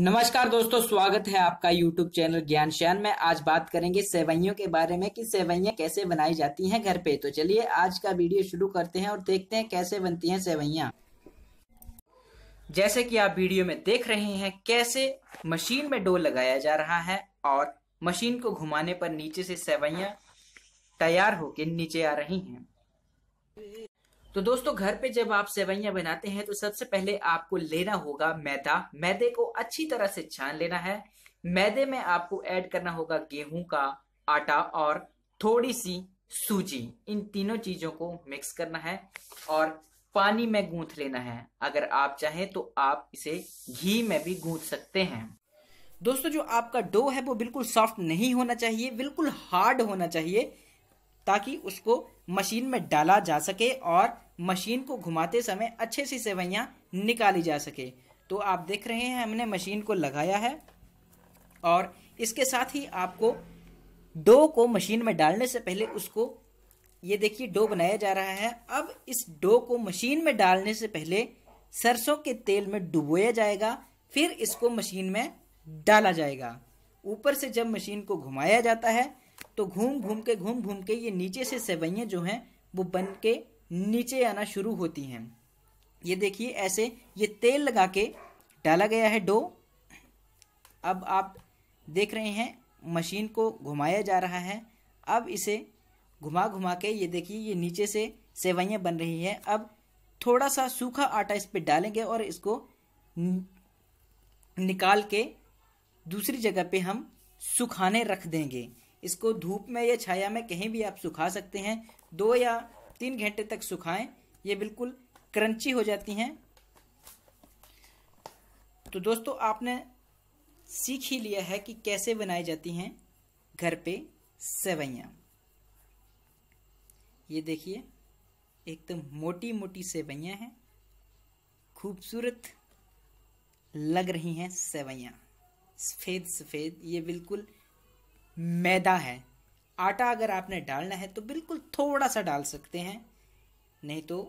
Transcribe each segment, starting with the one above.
नमस्कार दोस्तों स्वागत है आपका यूट्यूब चैनल ज्ञान श्यान में आज बात करेंगे सेवैयों के बारे में कि सेवैया कैसे बनाई जाती हैं घर पे तो चलिए आज का वीडियो शुरू करते हैं और देखते हैं कैसे बनती हैं सेवैया जैसे कि आप वीडियो में देख रहे हैं कैसे मशीन में डोल लगाया जा रहा है और मशीन को घुमाने पर नीचे से सेवैया तैयार होकर नीचे आ रही हैं तो दोस्तों घर पे जब आप सेवैया बनाते हैं तो सबसे पहले आपको लेना होगा मैदा मैदे को अच्छी तरह से छान लेना है मैदे में आपको ऐड करना होगा गेहूं का आटा और थोड़ी सी सूजी इन तीनों चीजों को मिक्स करना है और पानी में गूंथ लेना है अगर आप चाहें तो आप इसे घी में भी गूंथ सकते हैं दोस्तों जो आपका डो है वो बिल्कुल सॉफ्ट नहीं होना चाहिए बिल्कुल हार्ड होना चाहिए ताकि उसको मशीन में डाला जा सके और मशीन को घुमाते समय अच्छे से सेवैयाँ निकाली जा सके तो आप देख रहे हैं हमने मशीन को लगाया है और इसके साथ ही आपको डो को मशीन में डालने से पहले उसको ये देखिए डो बनाया जा रहा है अब इस डो को मशीन में डालने से पहले सरसों के तेल में डुबोया जाएगा फिर इसको मशीन में डाला जाएगा ऊपर से जब मशीन को घुमाया जाता है तो घूम घूम के घूम घूम के ये नीचे से सेवैयाँ जो हैं वो बन के नीचे आना शुरू होती हैं ये देखिए ऐसे ये तेल लगा के डाला गया है डो अब आप देख रहे हैं मशीन को घुमाया जा रहा है अब इसे घुमा घुमा के ये देखिए ये नीचे से सेवैयाँ बन रही हैं अब थोड़ा सा सूखा आटा इस पर डालेंगे और इसको निकाल के दूसरी जगह पे हम सुखाने रख देंगे इसको धूप में या छाया में कहीं भी आप सुखा सकते हैं दो या तीन घंटे तक सुखाएं ये बिल्कुल क्रंची हो जाती हैं तो दोस्तों आपने सीख ही लिया है कि कैसे बनाई जाती हैं घर पे सेवैयाँ ये देखिए एकदम मोटी मोटी सेवैयाँ हैं खूबसूरत लग रही हैं सेवैयाँ सफ़ेद सफ़ेद ये बिल्कुल मैदा है आटा अगर आपने डालना है तो बिल्कुल थोड़ा सा डाल सकते हैं नहीं तो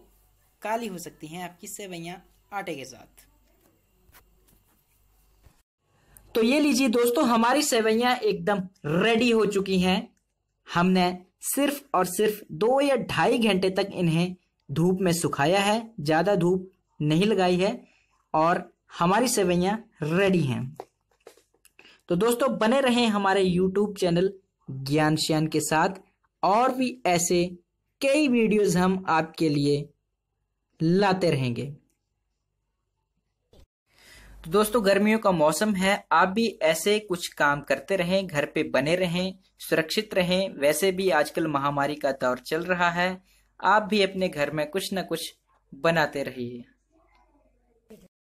काली हो सकती हैं आपकी सेवैयाँ आटे के साथ तो ये लीजिए दोस्तों हमारी सेवैयाँ एकदम रेडी हो चुकी हैं हमने सिर्फ और सिर्फ दो या ढाई घंटे तक इन्हें धूप में सुखाया है ज़्यादा धूप नहीं लगाई है और हमारी सेवैयाँ रेडी हैं तो दोस्तों बने रहें हमारे यूट्यूब चैनल ज्ञान श्यान के साथ और भी ऐसे कई वीडियोस हम आपके लिए लाते रहेंगे तो दोस्तों गर्मियों का मौसम है आप भी ऐसे कुछ काम करते रहें घर पे बने रहें सुरक्षित रहें वैसे भी आजकल महामारी का दौर चल रहा है आप भी अपने घर में कुछ ना कुछ बनाते रहिए